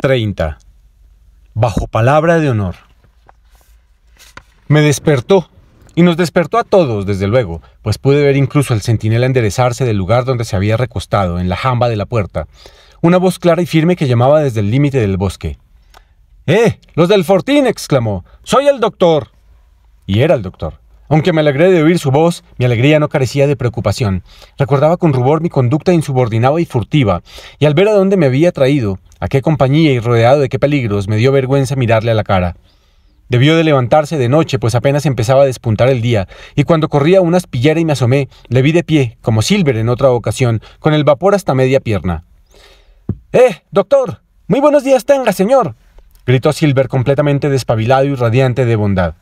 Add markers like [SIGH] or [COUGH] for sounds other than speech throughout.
30. Bajo palabra de honor. Me despertó. Y nos despertó a todos, desde luego, pues pude ver incluso al centinela enderezarse del lugar donde se había recostado, en la jamba de la puerta. Una voz clara y firme que llamaba desde el límite del bosque. ¡Eh! ¡Los del Fortín! exclamó. ¡Soy el doctor! Y era el doctor. Aunque me alegré de oír su voz, mi alegría no carecía de preocupación. Recordaba con rubor mi conducta insubordinada y furtiva, y al ver a dónde me había traído, a qué compañía y rodeado de qué peligros, me dio vergüenza mirarle a la cara. Debió de levantarse de noche, pues apenas empezaba a despuntar el día, y cuando corría a una aspillera y me asomé, le vi de pie, como Silver en otra ocasión, con el vapor hasta media pierna. ¡Eh, doctor! Muy buenos días tenga, señor! gritó Silver completamente despabilado y radiante de bondad.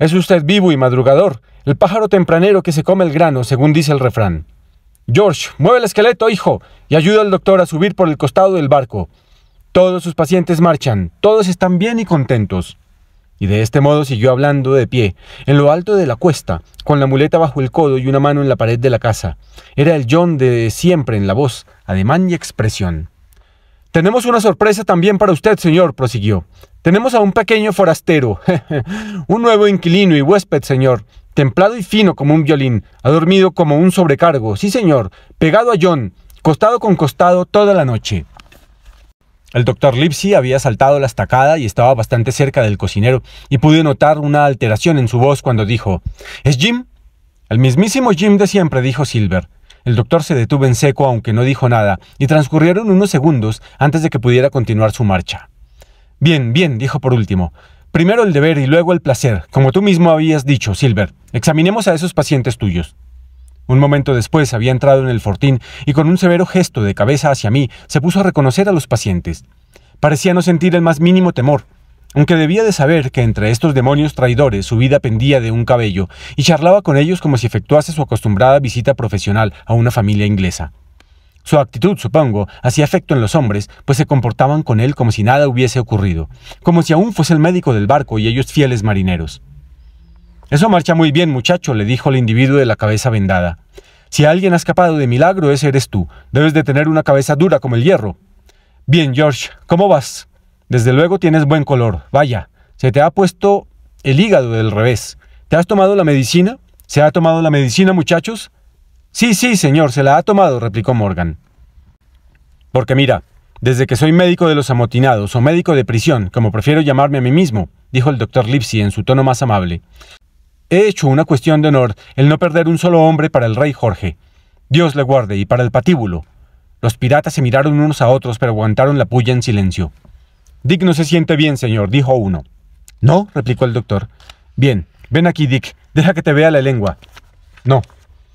Es usted vivo y madrugador, el pájaro tempranero que se come el grano, según dice el refrán. George, mueve el esqueleto, hijo, y ayuda al doctor a subir por el costado del barco. Todos sus pacientes marchan, todos están bien y contentos. Y de este modo siguió hablando de pie, en lo alto de la cuesta, con la muleta bajo el codo y una mano en la pared de la casa. Era el John de siempre en la voz, ademán y expresión. Tenemos una sorpresa también para usted, señor, prosiguió. Tenemos a un pequeño forastero, [LAUGHS] un nuevo inquilino y huésped, señor, templado y fino como un violín, ha dormido como un sobrecargo, sí, señor, pegado a John, costado con costado toda la noche. El doctor Lipsy había saltado la estacada y estaba bastante cerca del cocinero, y pude notar una alteración en su voz cuando dijo, ¿Es Jim? El mismísimo Jim de siempre, dijo Silver. El doctor se detuvo en seco aunque no dijo nada, y transcurrieron unos segundos antes de que pudiera continuar su marcha. Bien, bien, dijo por último. Primero el deber y luego el placer, como tú mismo habías dicho, Silver. Examinemos a esos pacientes tuyos. Un momento después había entrado en el fortín y con un severo gesto de cabeza hacia mí se puso a reconocer a los pacientes. Parecía no sentir el más mínimo temor. Aunque debía de saber que entre estos demonios traidores su vida pendía de un cabello, y charlaba con ellos como si efectuase su acostumbrada visita profesional a una familia inglesa. Su actitud, supongo, hacía efecto en los hombres, pues se comportaban con él como si nada hubiese ocurrido, como si aún fuese el médico del barco y ellos fieles marineros. Eso marcha muy bien, muchacho, le dijo el individuo de la cabeza vendada. Si alguien ha escapado de milagro, ese eres tú. Debes de tener una cabeza dura como el hierro. Bien, George, ¿cómo vas? Desde luego tienes buen color. Vaya, se te ha puesto el hígado del revés. ¿Te has tomado la medicina? ¿Se ha tomado la medicina, muchachos? Sí, sí, señor, se la ha tomado, replicó Morgan. Porque mira, desde que soy médico de los amotinados o médico de prisión, como prefiero llamarme a mí mismo, dijo el doctor Lipsy en su tono más amable, he hecho una cuestión de honor el no perder un solo hombre para el rey Jorge. Dios le guarde y para el patíbulo. Los piratas se miraron unos a otros pero aguantaron la puya en silencio. Dick no se siente bien, señor, dijo uno. No, replicó el doctor. Bien, ven aquí, Dick, deja que te vea la lengua. No,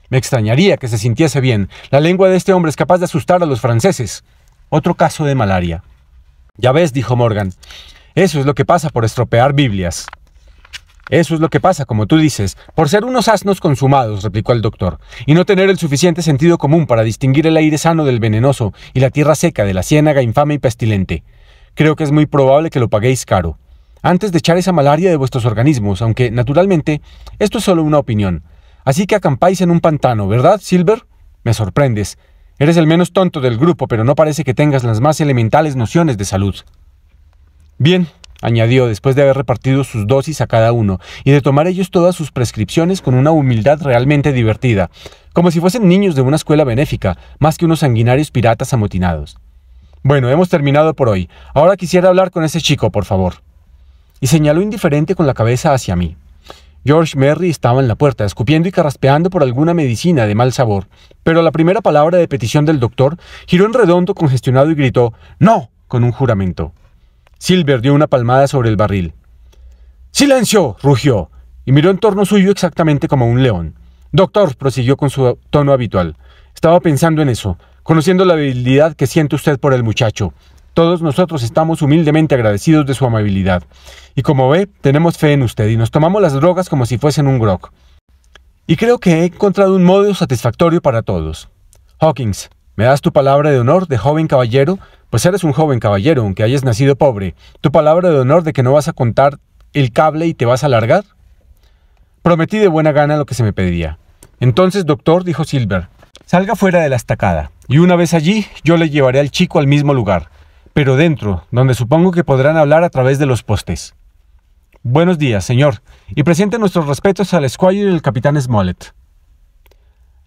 me extrañaría que se sintiese bien. La lengua de este hombre es capaz de asustar a los franceses. Otro caso de malaria. Ya ves, dijo Morgan, eso es lo que pasa por estropear Biblias. Eso es lo que pasa, como tú dices, por ser unos asnos consumados, replicó el doctor, y no tener el suficiente sentido común para distinguir el aire sano del venenoso y la tierra seca de la ciénaga infame y pestilente creo que es muy probable que lo paguéis caro, antes de echar esa malaria de vuestros organismos, aunque naturalmente esto es solo una opinión. Así que acampáis en un pantano, ¿verdad, Silver? Me sorprendes. Eres el menos tonto del grupo, pero no parece que tengas las más elementales nociones de salud. Bien, añadió después de haber repartido sus dosis a cada uno y de tomar ellos todas sus prescripciones con una humildad realmente divertida, como si fuesen niños de una escuela benéfica, más que unos sanguinarios piratas amotinados. Bueno, hemos terminado por hoy. Ahora quisiera hablar con ese chico, por favor. Y señaló indiferente con la cabeza hacia mí. George Merry estaba en la puerta, escupiendo y carraspeando por alguna medicina de mal sabor, pero la primera palabra de petición del doctor giró en redondo congestionado y gritó ¡No! con un juramento. Silver dio una palmada sobre el barril. ¡Silencio! rugió, y miró en torno suyo exactamente como un león. Doctor, prosiguió con su tono habitual, estaba pensando en eso conociendo la habilidad que siente usted por el muchacho. Todos nosotros estamos humildemente agradecidos de su amabilidad. Y como ve, tenemos fe en usted y nos tomamos las drogas como si fuesen un grog. Y creo que he encontrado un modo satisfactorio para todos. Hawkins, ¿me das tu palabra de honor de joven caballero? Pues eres un joven caballero, aunque hayas nacido pobre. ¿Tu palabra de honor de que no vas a contar el cable y te vas a largar? Prometí de buena gana lo que se me pedía. Entonces, doctor, dijo Silver, Salga fuera de la estacada, y una vez allí yo le llevaré al chico al mismo lugar, pero dentro, donde supongo que podrán hablar a través de los postes. Buenos días, señor, y presente nuestros respetos al Squire y al capitán Smollett.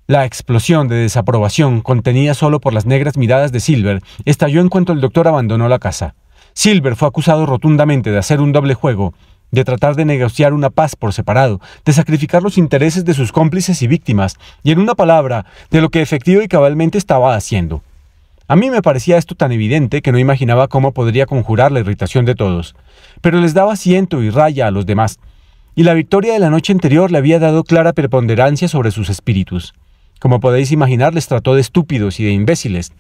La explosión de desaprobación, contenida solo por las negras miradas de Silver, estalló en cuanto el doctor abandonó la casa. Silver fue acusado rotundamente de hacer un doble juego, de tratar de negociar una paz por separado, de sacrificar los intereses de sus cómplices y víctimas, y en una palabra, de lo que efectivo y cabalmente estaba haciendo. A mí me parecía esto tan evidente que no imaginaba cómo podría conjurar la irritación de todos, pero les daba asiento y raya a los demás, y la victoria de la noche anterior le había dado clara preponderancia sobre sus espíritus. Como podéis imaginar, les trató de estúpidos y de imbéciles.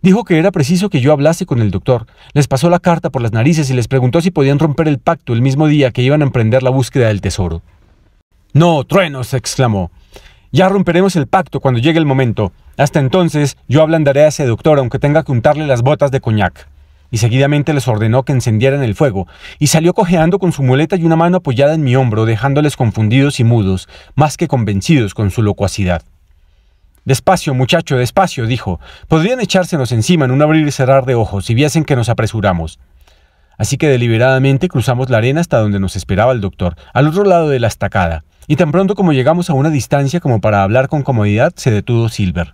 Dijo que era preciso que yo hablase con el doctor. Les pasó la carta por las narices y les preguntó si podían romper el pacto el mismo día que iban a emprender la búsqueda del tesoro. No, truenos, exclamó. Ya romperemos el pacto cuando llegue el momento. Hasta entonces, yo ablandaré a ese doctor aunque tenga que untarle las botas de coñac. Y seguidamente les ordenó que encendieran el fuego, y salió cojeando con su muleta y una mano apoyada en mi hombro, dejándoles confundidos y mudos, más que convencidos con su locuacidad. Despacio, muchacho, despacio, dijo. Podrían echársenos encima en un abrir y cerrar de ojos si viesen que nos apresuramos. Así que deliberadamente cruzamos la arena hasta donde nos esperaba el doctor, al otro lado de la estacada, y tan pronto como llegamos a una distancia como para hablar con comodidad, se detuvo Silver.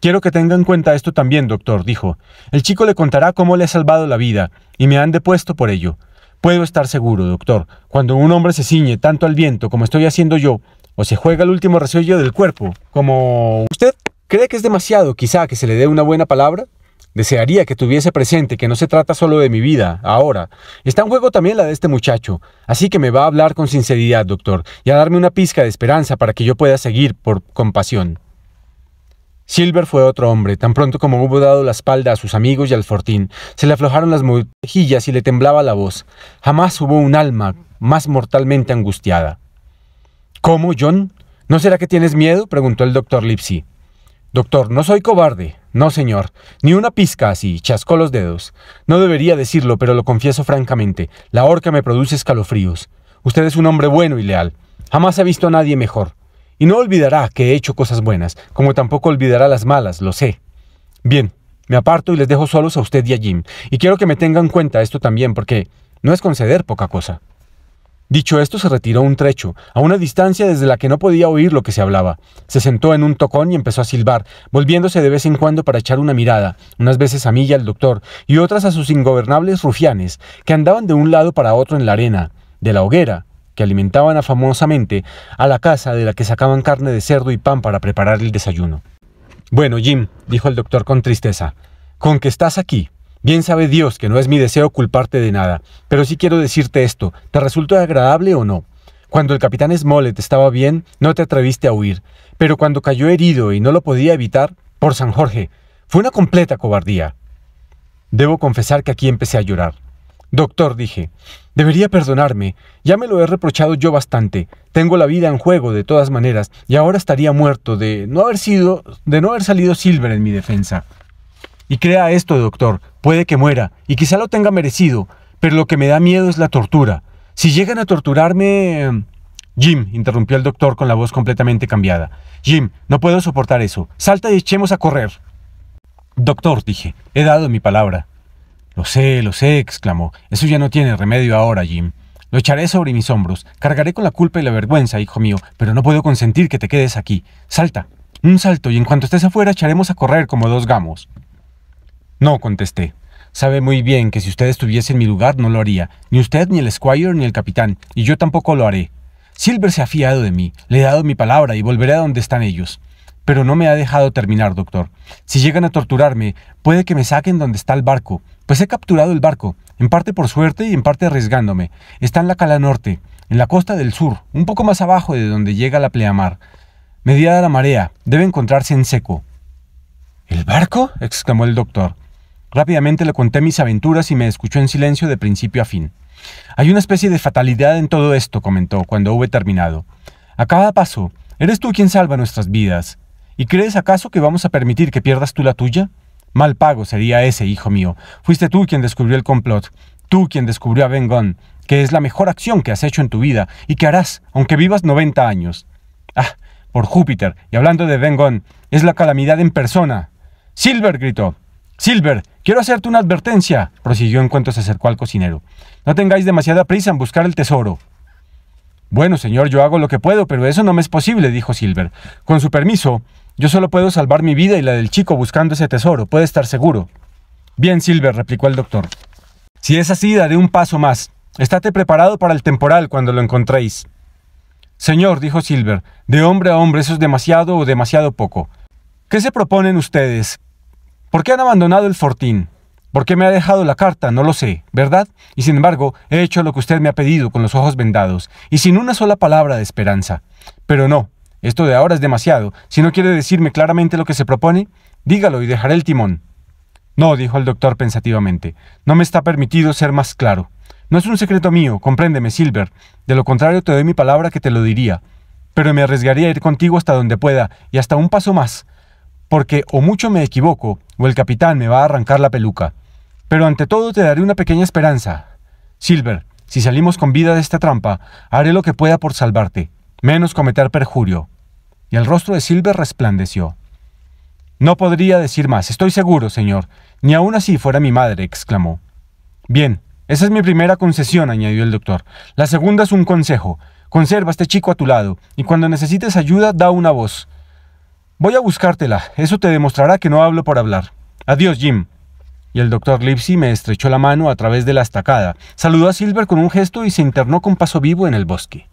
Quiero que tenga en cuenta esto también, doctor, dijo. El chico le contará cómo le ha salvado la vida, y me han depuesto por ello. Puedo estar seguro, doctor, cuando un hombre se ciñe tanto al viento como estoy haciendo yo, o se juega el último resuello del cuerpo, como usted cree que es demasiado quizá que se le dé una buena palabra, Desearía que tuviese presente que no se trata solo de mi vida, ahora. Está en juego también la de este muchacho, así que me va a hablar con sinceridad, doctor, y a darme una pizca de esperanza para que yo pueda seguir por compasión. Silver fue otro hombre, tan pronto como hubo dado la espalda a sus amigos y al fortín, se le aflojaron las mejillas y le temblaba la voz. Jamás hubo un alma más mortalmente angustiada. ¿Cómo, John? ¿No será que tienes miedo? preguntó el doctor Lipsy. Doctor, no soy cobarde. No, señor. Ni una pizca así. Chascó los dedos. No debería decirlo, pero lo confieso francamente. La horca me produce escalofríos. Usted es un hombre bueno y leal. Jamás he visto a nadie mejor. Y no olvidará que he hecho cosas buenas, como tampoco olvidará las malas, lo sé. Bien, me aparto y les dejo solos a usted y a Jim. Y quiero que me tengan en cuenta esto también, porque no es conceder poca cosa. Dicho esto, se retiró un trecho, a una distancia desde la que no podía oír lo que se hablaba. Se sentó en un tocón y empezó a silbar, volviéndose de vez en cuando para echar una mirada, unas veces a mí y al doctor, y otras a sus ingobernables rufianes, que andaban de un lado para otro en la arena, de la hoguera, que alimentaban afamosamente a la casa de la que sacaban carne de cerdo y pan para preparar el desayuno. Bueno, Jim, dijo el doctor con tristeza, con que estás aquí, Bien sabe Dios que no es mi deseo culparte de nada, pero sí quiero decirte esto, ¿te resultó agradable o no? Cuando el capitán Smollett estaba bien, no te atreviste a huir, pero cuando cayó herido y no lo podía evitar, por San Jorge, fue una completa cobardía. Debo confesar que aquí empecé a llorar. Doctor, dije, debería perdonarme, ya me lo he reprochado yo bastante, tengo la vida en juego de todas maneras, y ahora estaría muerto de no haber sido, de no haber salido Silver en mi defensa. Y crea esto, doctor, puede que muera, y quizá lo tenga merecido, pero lo que me da miedo es la tortura. Si llegan a torturarme... Mm, Jim, interrumpió el doctor con la voz completamente cambiada. Jim, no puedo soportar eso. Salta y echemos a correr. Doctor, dije, he dado mi palabra. Lo sé, lo sé, exclamó. Eso ya no tiene remedio ahora, Jim. Lo echaré sobre mis hombros. Cargaré con la culpa y la vergüenza, hijo mío, pero no puedo consentir que te quedes aquí. Salta. Un salto y en cuanto estés afuera echaremos a correr como dos gamos. No, contesté. Sabe muy bien que si usted estuviese en mi lugar no lo haría, ni usted, ni el Squire, ni el capitán, y yo tampoco lo haré. Silver se ha fiado de mí, le he dado mi palabra y volveré a donde están ellos. Pero no me ha dejado terminar, doctor. Si llegan a torturarme, puede que me saquen donde está el barco, pues he capturado el barco, en parte por suerte y en parte arriesgándome. Está en la cala norte, en la costa del sur, un poco más abajo de donde llega la pleamar. Mediada la marea, debe encontrarse en seco. ¿El barco? exclamó el doctor. Rápidamente le conté mis aventuras y me escuchó en silencio de principio a fin. Hay una especie de fatalidad en todo esto, comentó cuando hube terminado. A cada paso, eres tú quien salva nuestras vidas. ¿Y crees acaso que vamos a permitir que pierdas tú la tuya? Mal pago sería ese, hijo mío. Fuiste tú quien descubrió el complot, tú quien descubrió a Ben que es la mejor acción que has hecho en tu vida y que harás, aunque vivas 90 años. Ah, por Júpiter, y hablando de Ben es la calamidad en persona. Silver gritó. Silver, quiero hacerte una advertencia, prosiguió en cuanto se acercó al cocinero. No tengáis demasiada prisa en buscar el tesoro. Bueno, señor, yo hago lo que puedo, pero eso no me es posible, dijo Silver. Con su permiso, yo solo puedo salvar mi vida y la del chico buscando ese tesoro, puede estar seguro. Bien, Silver, replicó el doctor. Si es así, daré un paso más. Estate preparado para el temporal cuando lo encontréis. Señor, dijo Silver, de hombre a hombre eso es demasiado o demasiado poco. ¿Qué se proponen ustedes? ¿Por qué han abandonado el fortín? ¿Por qué me ha dejado la carta? No lo sé, ¿verdad? Y sin embargo, he hecho lo que usted me ha pedido con los ojos vendados y sin una sola palabra de esperanza. Pero no, esto de ahora es demasiado. Si no quiere decirme claramente lo que se propone, dígalo y dejaré el timón. No, dijo el doctor pensativamente, no me está permitido ser más claro. No es un secreto mío, compréndeme, Silver. De lo contrario, te doy mi palabra que te lo diría. Pero me arriesgaría a ir contigo hasta donde pueda y hasta un paso más, porque o mucho me equivoco, o el capitán me va a arrancar la peluca. Pero ante todo te daré una pequeña esperanza. Silver, si salimos con vida de esta trampa, haré lo que pueda por salvarte, menos cometer perjurio. Y el rostro de Silver resplandeció. No podría decir más, estoy seguro, señor. Ni aún así fuera mi madre, exclamó. Bien, esa es mi primera concesión, añadió el doctor. La segunda es un consejo. Conserva a este chico a tu lado, y cuando necesites ayuda, da una voz. Voy a buscártela, eso te demostrará que no hablo por hablar. Adiós, Jim. Y el doctor Lipsy me estrechó la mano a través de la estacada, saludó a Silver con un gesto y se internó con paso vivo en el bosque.